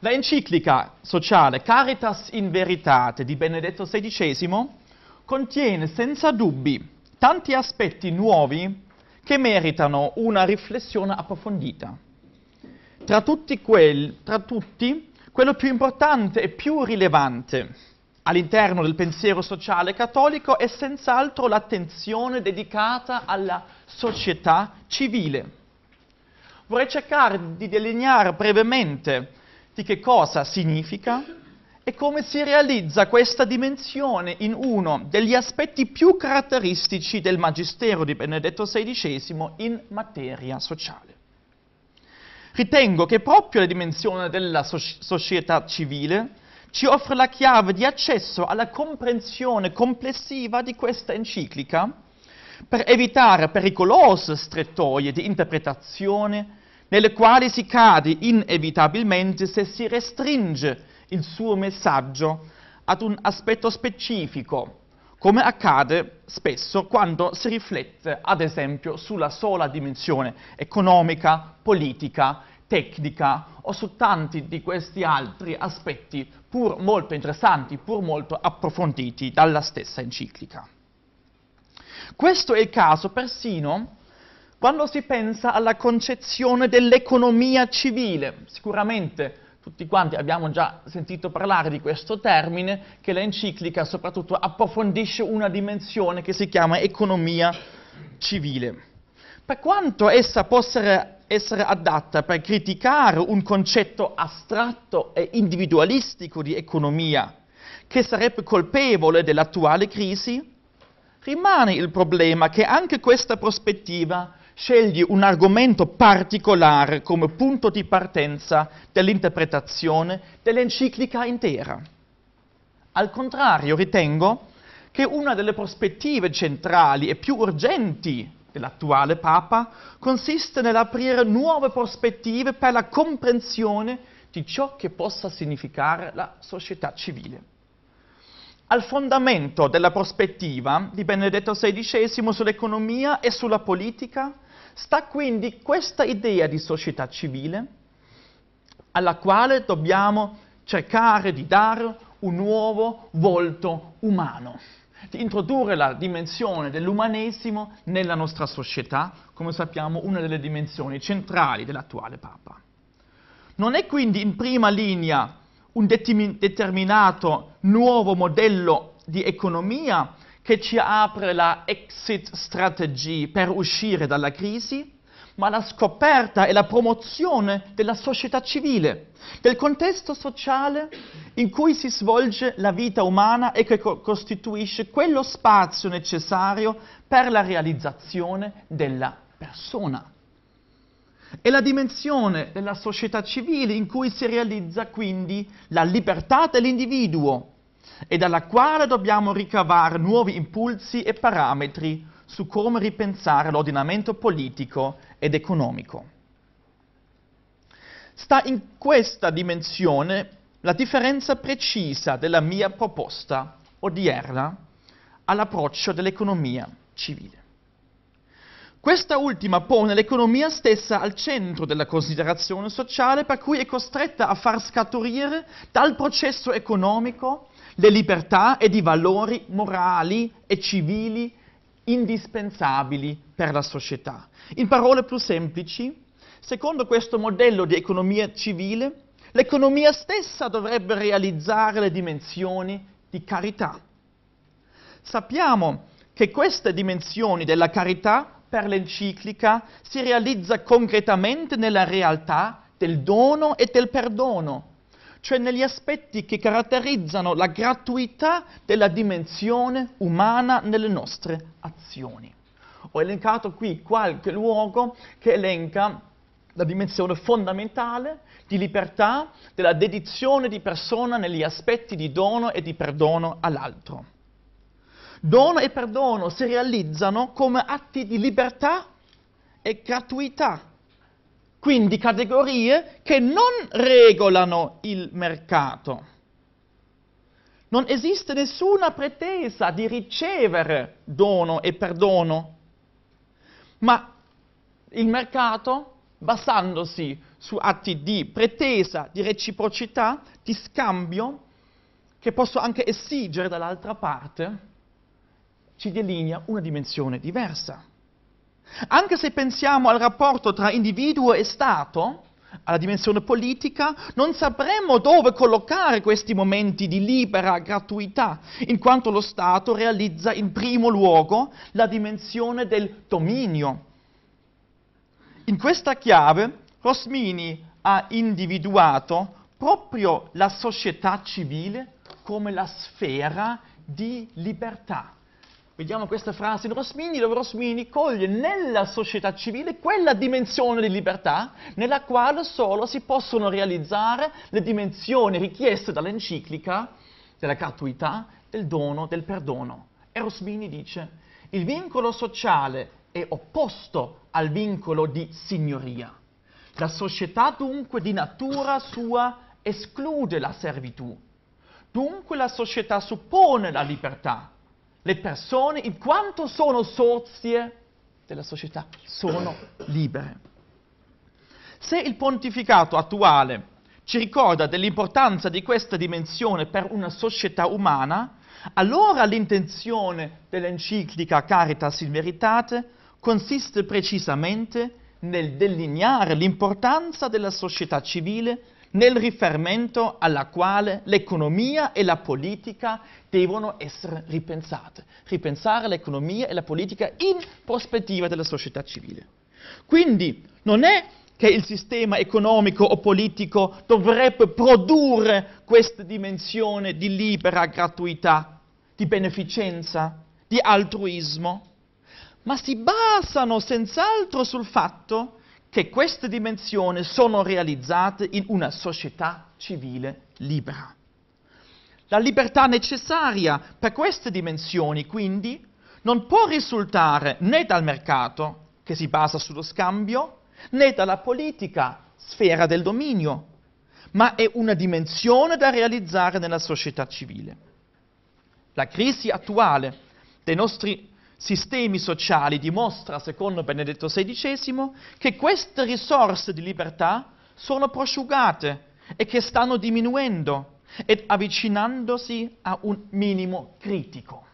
La enciclica sociale Caritas in Veritate di Benedetto XVI contiene senza dubbi tanti aspetti nuovi che meritano una riflessione approfondita. Tra tutti, quel, tra tutti quello più importante e più rilevante all'interno del pensiero sociale cattolico è senz'altro l'attenzione dedicata alla società civile. Vorrei cercare di delineare brevemente di che cosa significa e come si realizza questa dimensione in uno degli aspetti più caratteristici del magistero di Benedetto XVI in materia sociale. Ritengo che proprio la dimensione della so società civile ci offre la chiave di accesso alla comprensione complessiva di questa enciclica per evitare pericolose strettoie di interpretazione nelle quali si cade inevitabilmente se si restringe il suo messaggio ad un aspetto specifico, come accade spesso quando si riflette, ad esempio, sulla sola dimensione economica, politica, tecnica o su tanti di questi altri aspetti pur molto interessanti, pur molto approfonditi dalla stessa enciclica. Questo è il caso persino quando si pensa alla concezione dell'economia civile, sicuramente tutti quanti abbiamo già sentito parlare di questo termine, che l'enciclica soprattutto approfondisce una dimensione che si chiama economia civile. Per quanto essa possa essere adatta per criticare un concetto astratto e individualistico di economia, che sarebbe colpevole dell'attuale crisi, rimane il problema che anche questa prospettiva scegli un argomento particolare come punto di partenza dell'interpretazione dell'enciclica intera. Al contrario, ritengo che una delle prospettive centrali e più urgenti dell'attuale Papa consiste nell'aprire nuove prospettive per la comprensione di ciò che possa significare la società civile. Al fondamento della prospettiva di Benedetto XVI sull'economia e sulla politica Sta quindi questa idea di società civile alla quale dobbiamo cercare di dare un nuovo volto umano, di introdurre la dimensione dell'umanesimo nella nostra società, come sappiamo una delle dimensioni centrali dell'attuale Papa. Non è quindi in prima linea un determinato nuovo modello di economia che ci apre la exit strategy per uscire dalla crisi, ma la scoperta e la promozione della società civile, del contesto sociale in cui si svolge la vita umana e che co- costituisce quello spazio necessario per la realizzazione della persona. È la dimensione della società civile in cui si realizza quindi la libertà dell'individuo, e dalla quale dobbiamo ricavare nuovi impulsi e parametri su come ripensare l'ordinamento politico ed economico. Sta in questa dimensione la differenza precisa della mia proposta odierna all'approccio dell'economia civile. Questa ultima pone l'economia stessa al centro della considerazione sociale per cui è costretta a far scaturire dal processo economico le libertà e di valori morali e civili indispensabili per la società. In parole più semplici, secondo questo modello di economia civile, l'economia stessa dovrebbe realizzare le dimensioni di carità. Sappiamo che queste dimensioni della carità per l'enciclica si realizza concretamente nella realtà del dono e del perdono cioè negli aspetti che caratterizzano la gratuità della dimensione umana nelle nostre azioni. Ho elencato qui qualche luogo che elenca la dimensione fondamentale di libertà, della dedizione di persona negli aspetti di dono e di perdono all'altro. Dono e perdono si realizzano come atti di libertà e gratuità quindi categorie che non regolano il mercato. Non esiste nessuna pretesa di ricevere dono e perdono, ma il mercato, basandosi su atti di pretesa, di reciprocità, di scambio, che posso anche esigere dall'altra parte, ci delinea una dimensione diversa. Anche se pensiamo al rapporto tra individuo e Stato, alla dimensione politica, non sapremmo dove collocare questi momenti di libera gratuità, in quanto lo Stato realizza in primo luogo la dimensione del dominio. In questa chiave Rosmini ha individuato proprio la società civile come la sfera di libertà. Vediamo questa frase di Rosmini, dove Rosmini coglie nella società civile quella dimensione di libertà nella quale solo si possono realizzare le dimensioni richieste dall'enciclica della gratuità, del dono, del perdono. E Rosmini dice, il vincolo sociale è opposto al vincolo di signoria. La società dunque di natura sua esclude la servitù, dunque la società suppone la libertà le persone, in quanto sono sozie della società, sono libere. Se il pontificato attuale ci ricorda dell'importanza di questa dimensione per una società umana, allora l'intenzione dell'enciclica Caritas in Veritate consiste precisamente nel delineare l'importanza della società civile nel riferimento alla quale l'economia e la politica devono essere ripensate, ripensare l'economia e la politica in prospettiva della società civile. Quindi non è che il sistema economico o politico dovrebbe produrre questa dimensione di libera gratuità, di beneficenza, di altruismo, ma si basano senz'altro sul fatto che che queste dimensioni sono realizzate in una società civile libera. La libertà necessaria per queste dimensioni, quindi, non può risultare né dal mercato, che si basa sullo scambio, né dalla politica, sfera del dominio, ma è una dimensione da realizzare nella società civile. La crisi attuale dei nostri sistemi sociali dimostra, secondo Benedetto XVI, che queste risorse di libertà sono prosciugate e che stanno diminuendo ed avvicinandosi a un minimo critico.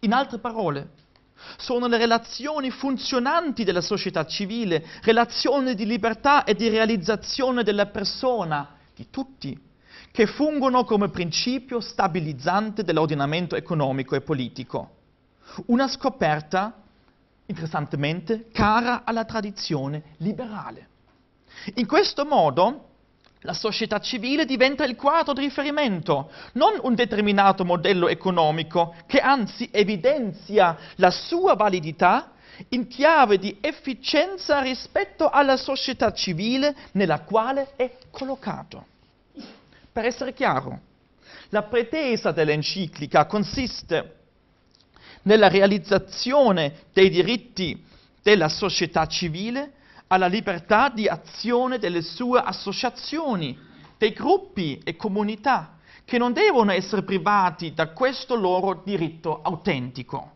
In altre parole, sono le relazioni funzionanti della società civile, relazioni di libertà e di realizzazione della persona, di tutti, che fungono come principio stabilizzante dell'ordinamento economico e politico. Una scoperta, interessantemente, cara alla tradizione liberale. In questo modo la società civile diventa il quadro di riferimento, non un determinato modello economico che anzi evidenzia la sua validità in chiave di efficienza rispetto alla società civile nella quale è collocato. Per essere chiaro, la pretesa dell'enciclica consiste nella realizzazione dei diritti della società civile, alla libertà di azione delle sue associazioni, dei gruppi e comunità, che non devono essere privati da questo loro diritto autentico,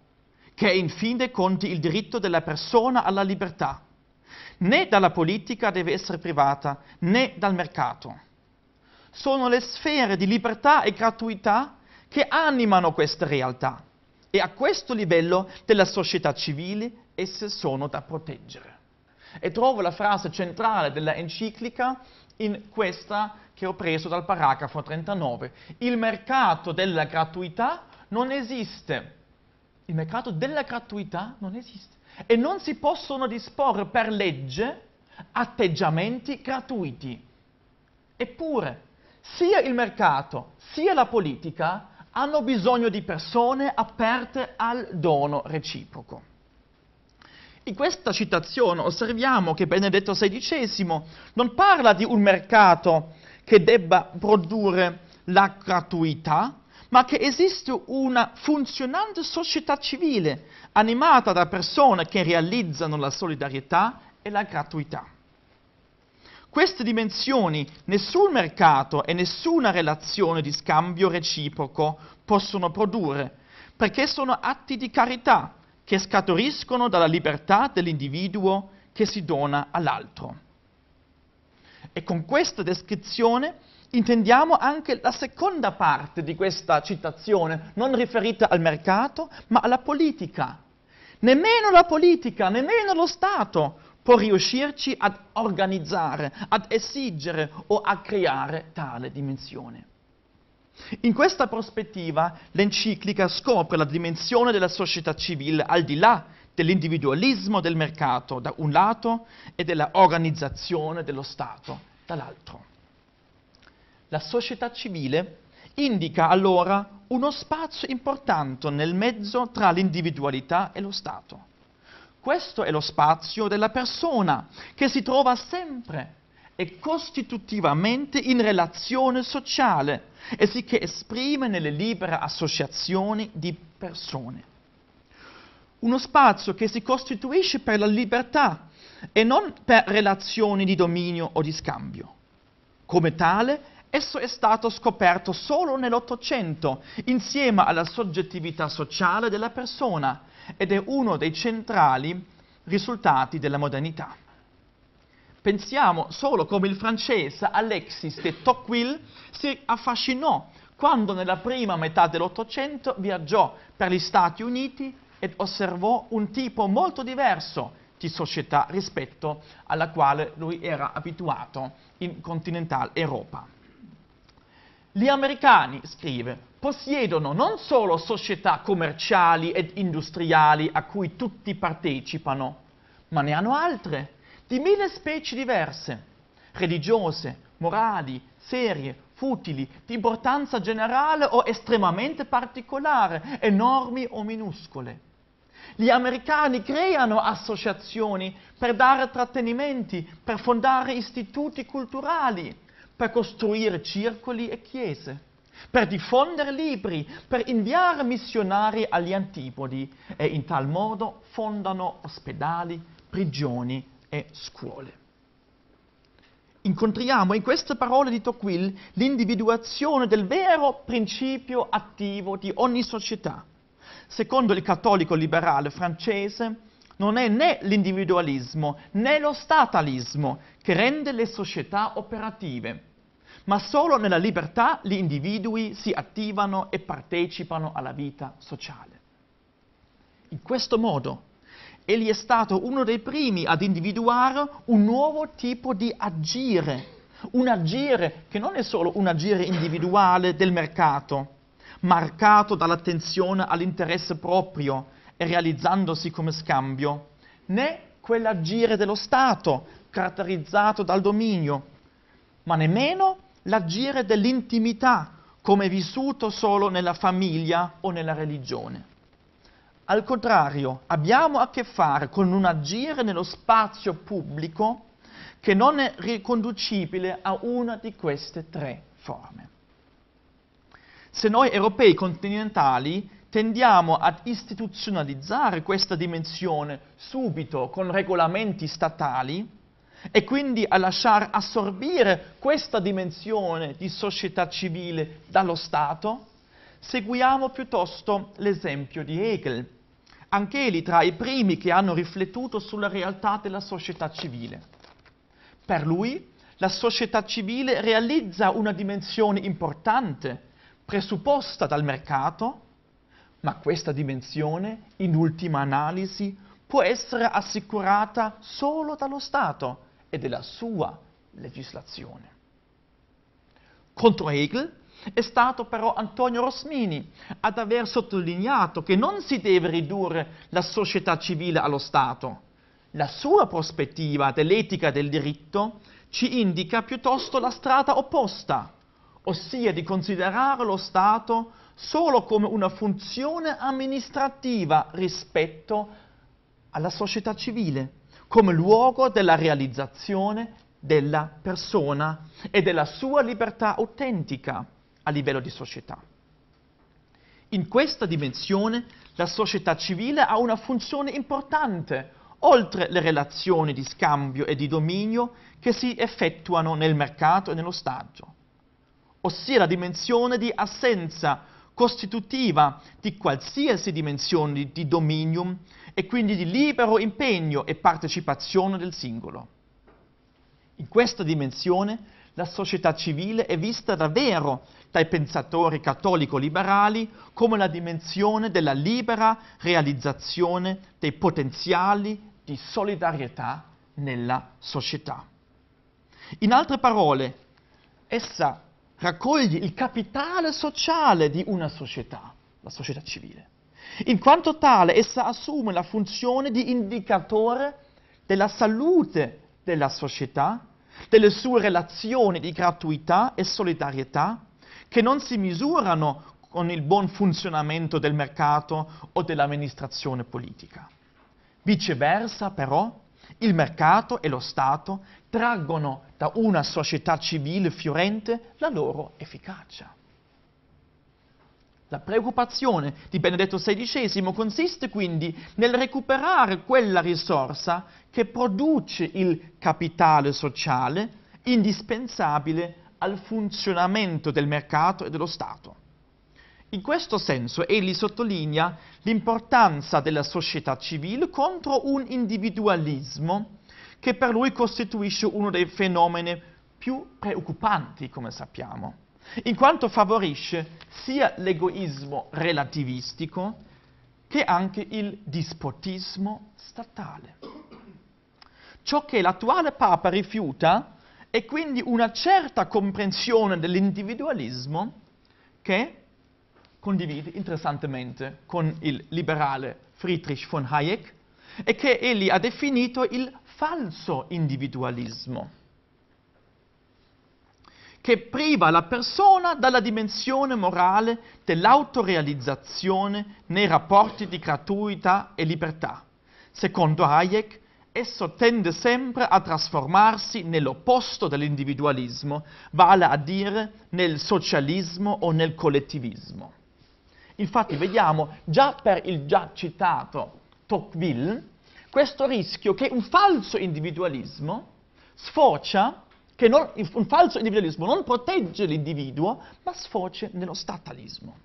che è in fin dei conti il diritto della persona alla libertà. Né dalla politica deve essere privata, né dal mercato. Sono le sfere di libertà e gratuità che animano questa realtà e a questo livello della società civile esse sono da proteggere. E trovo la frase centrale della enciclica in questa che ho preso dal paragrafo 39. Il mercato della gratuità non esiste. Il mercato della gratuità non esiste. E non si possono disporre per legge atteggiamenti gratuiti. Eppure, sia il mercato sia la politica hanno bisogno di persone aperte al dono reciproco. In questa citazione osserviamo che Benedetto XVI non parla di un mercato che debba produrre la gratuità, ma che esiste una funzionante società civile animata da persone che realizzano la solidarietà e la gratuità queste dimensioni nessun mercato e nessuna relazione di scambio reciproco possono produrre, perché sono atti di carità che scaturiscono dalla libertà dell'individuo che si dona all'altro. E con questa descrizione intendiamo anche la seconda parte di questa citazione, non riferita al mercato, ma alla politica. Nemmeno la politica, nemmeno lo Stato può riuscirci ad organizzare, ad esigere o a creare tale dimensione. In questa prospettiva l'enciclica scopre la dimensione della società civile al di là dell'individualismo del mercato da un lato e della organizzazione dello Stato dall'altro. La società civile indica allora uno spazio importante nel mezzo tra l'individualità e lo Stato questo è lo spazio della persona che si trova sempre e costitutivamente in relazione sociale e si che esprime nelle libere associazioni di persone. Uno spazio che si costituisce per la libertà e non per relazioni di dominio o di scambio. Come tale Esso è stato scoperto solo nell'Ottocento, insieme alla soggettività sociale della persona, ed è uno dei centrali risultati della modernità. Pensiamo solo come il francese Alexis de Tocqueville si affascinò quando nella prima metà dell'Ottocento viaggiò per gli Stati Uniti ed osservò un tipo molto diverso di società rispetto alla quale lui era abituato in continentale Europa. Gli americani, scrive, possiedono non solo società commerciali ed industriali a cui tutti partecipano, ma ne hanno altre, di mille specie diverse, religiose, morali, serie, futili, di importanza generale o estremamente particolare, enormi o minuscole. Gli americani creano associazioni per dare trattenimenti, per fondare istituti culturali, per costruire circoli e chiese, per diffondere libri, per inviare missionari agli antipodi e in tal modo fondano ospedali, prigioni e scuole. Incontriamo in queste parole di Tocqueville l'individuazione del vero principio attivo di ogni società. Secondo il cattolico liberale francese, non è né l'individualismo né lo statalismo che rende le società operative, ma solo nella libertà gli individui si attivano e partecipano alla vita sociale. In questo modo egli è stato uno dei primi ad individuare un nuovo tipo di agire, un agire che non è solo un agire individuale del mercato, marcato dall'attenzione all'interesse proprio, realizzandosi come scambio, né quell'agire dello Stato, caratterizzato dal dominio, ma nemmeno l'agire dell'intimità, come vissuto solo nella famiglia o nella religione. Al contrario, abbiamo a che fare con un agire nello spazio pubblico che non è riconducibile a una di queste tre forme. Se noi europei continentali tendiamo ad istituzionalizzare questa dimensione subito con regolamenti statali e quindi a lasciar assorbire questa dimensione di società civile dallo Stato, seguiamo piuttosto l'esempio di Hegel, anch'egli tra i primi che hanno riflettuto sulla realtà della società civile. Per lui la società civile realizza una dimensione importante, presupposta dal mercato, ma questa dimensione, in ultima analisi, può essere assicurata solo dallo Stato e della sua legislazione. Contro Hegel è stato però Antonio Rosmini ad aver sottolineato che non si deve ridurre la società civile allo Stato. La sua prospettiva dell'etica del diritto ci indica piuttosto la strada opposta, ossia di considerare lo Stato solo come una funzione amministrativa rispetto alla società civile, come luogo della realizzazione della persona e della sua libertà autentica a livello di società. In questa dimensione la società civile ha una funzione importante, oltre le relazioni di scambio e di dominio che si effettuano nel mercato e nello stagio, ossia la dimensione di assenza costitutiva di qualsiasi dimensione di dominium e quindi di libero impegno e partecipazione del singolo. In questa dimensione la società civile è vista davvero dai pensatori cattolico-liberali come la dimensione della libera realizzazione dei potenziali di solidarietà nella società. In altre parole, essa raccoglie il capitale sociale di una società, la società civile. In quanto tale, essa assume la funzione di indicatore della salute della società, delle sue relazioni di gratuità e solidarietà, che non si misurano con il buon funzionamento del mercato o dell'amministrazione politica. Viceversa, però, il mercato e lo Stato traggono da una società civile fiorente la loro efficacia. La preoccupazione di Benedetto XVI consiste quindi nel recuperare quella risorsa che produce il capitale sociale indispensabile al funzionamento del mercato e dello Stato. In questo senso egli sottolinea l'importanza della società civile contro un individualismo che per lui costituisce uno dei fenomeni più preoccupanti, come sappiamo, in quanto favorisce sia l'egoismo relativistico che anche il dispotismo statale. Ciò che l'attuale Papa rifiuta è quindi una certa comprensione dell'individualismo che condivide interessantemente con il liberale Friedrich von Hayek, e che egli ha definito il falso individualismo, che priva la persona dalla dimensione morale dell'autorealizzazione nei rapporti di gratuità e libertà. Secondo Hayek, esso tende sempre a trasformarsi nell'opposto dell'individualismo, vale a dire nel socialismo o nel collettivismo. Infatti vediamo già per il già citato Tocqueville, questo rischio che un falso individualismo sfocia, che non, un falso individualismo non protegge l'individuo, ma sfocia nello statalismo.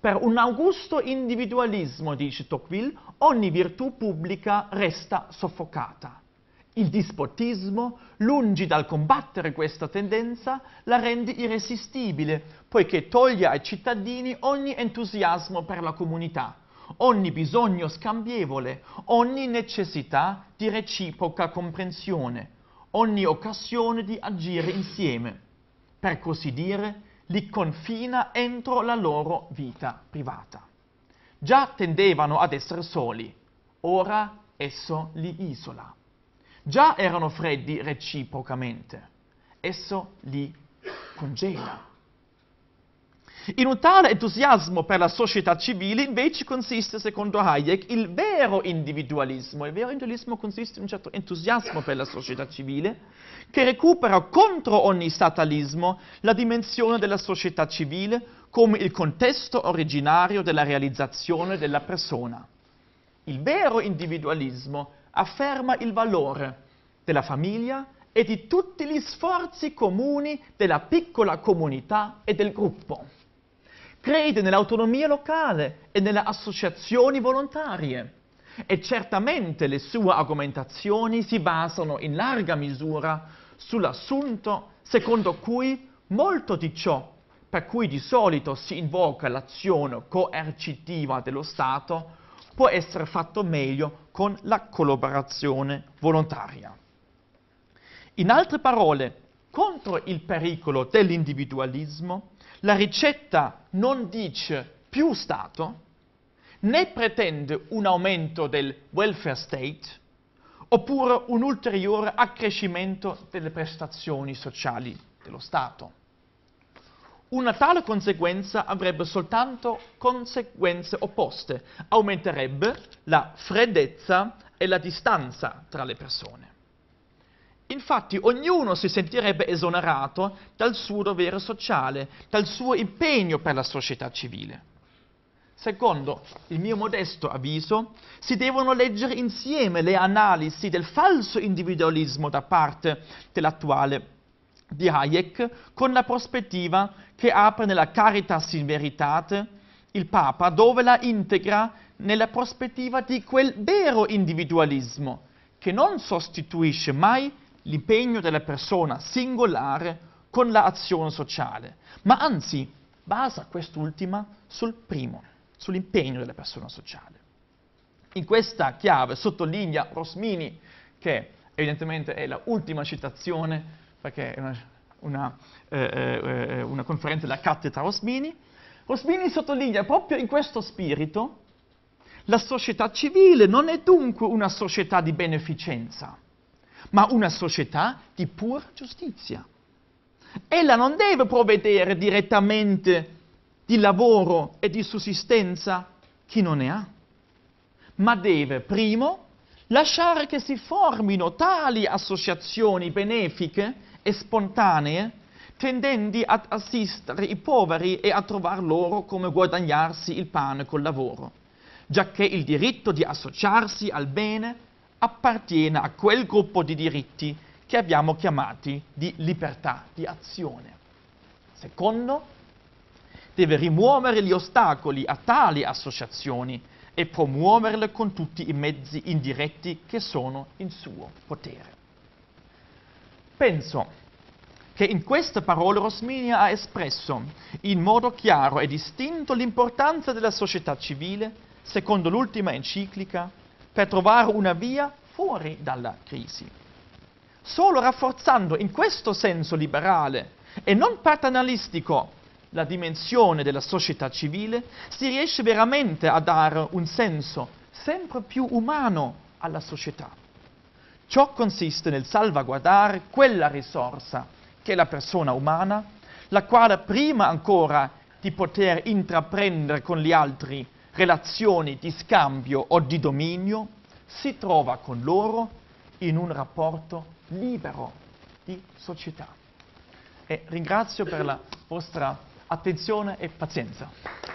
Per un augusto individualismo, dice Tocqueville, ogni virtù pubblica resta soffocata. Il dispotismo, lungi dal combattere questa tendenza, la rende irresistibile, poiché toglie ai cittadini ogni entusiasmo per la comunità ogni bisogno scambievole, ogni necessità di reciproca comprensione, ogni occasione di agire insieme, per così dire, li confina entro la loro vita privata. Già tendevano ad essere soli, ora esso li isola. Già erano freddi reciprocamente, esso li congela. In un tale entusiasmo per la società civile invece consiste, secondo Hayek, il vero individualismo. Il vero individualismo consiste in un certo entusiasmo per la società civile che recupera contro ogni statalismo la dimensione della società civile come il contesto originario della realizzazione della persona. Il vero individualismo afferma il valore della famiglia e di tutti gli sforzi comuni della piccola comunità e del gruppo crede nell'autonomia locale e nelle associazioni volontarie e certamente le sue argomentazioni si basano in larga misura sull'assunto secondo cui molto di ciò per cui di solito si invoca l'azione coercitiva dello Stato può essere fatto meglio con la collaborazione volontaria. In altre parole, contro il pericolo dell'individualismo, la ricetta non dice più Stato, né pretende un aumento del welfare state, oppure un ulteriore accrescimento delle prestazioni sociali dello Stato. Una tale conseguenza avrebbe soltanto conseguenze opposte, aumenterebbe la freddezza e la distanza tra le persone. Infatti ognuno si sentirebbe esonerato dal suo dovere sociale, dal suo impegno per la società civile. Secondo il mio modesto avviso, si devono leggere insieme le analisi del falso individualismo da parte dell'attuale di Hayek con la prospettiva che apre nella Caritas in Veritate il Papa, dove la integra nella prospettiva di quel vero individualismo che non sostituisce mai l'impegno della persona singolare con l'azione sociale, ma anzi basa quest'ultima sul primo, sull'impegno della persona sociale. In questa chiave sottolinea Rosmini, che evidentemente è l'ultima citazione, perché è una, una, eh, eh, eh una conferenza della cattedra Rosmini, Rosmini sottolinea proprio in questo spirito la società civile non è dunque una società di beneficenza, ma una società di pura giustizia. Ella non deve provvedere direttamente di lavoro e di sussistenza chi non ne ha, ma deve primo lasciare che si formino tali associazioni benefiche e spontanee tendenti ad assistere i poveri e a trovar loro come guadagnarsi il pane col lavoro, giacché il diritto di associarsi al bene appartiene a quel gruppo di diritti che abbiamo chiamati di libertà di azione. Secondo, deve rimuovere gli ostacoli a tali associazioni e promuoverle con tutti i mezzi indiretti che sono in suo potere. Penso che in queste parole Rosminia ha espresso in modo chiaro e distinto l'importanza della società civile secondo l'ultima enciclica per trovare una via fuori dalla crisi. Solo rafforzando in questo senso liberale e non paternalistico la dimensione della società civile, si riesce veramente a dare un senso sempre più umano alla società. Ciò consiste nel salvaguardare quella risorsa che è la persona umana, la quale prima ancora di poter intraprendere con gli altri relazioni di scambio o di dominio, si trova con loro in un rapporto libero di società. E ringrazio per la vostra attenzione e pazienza.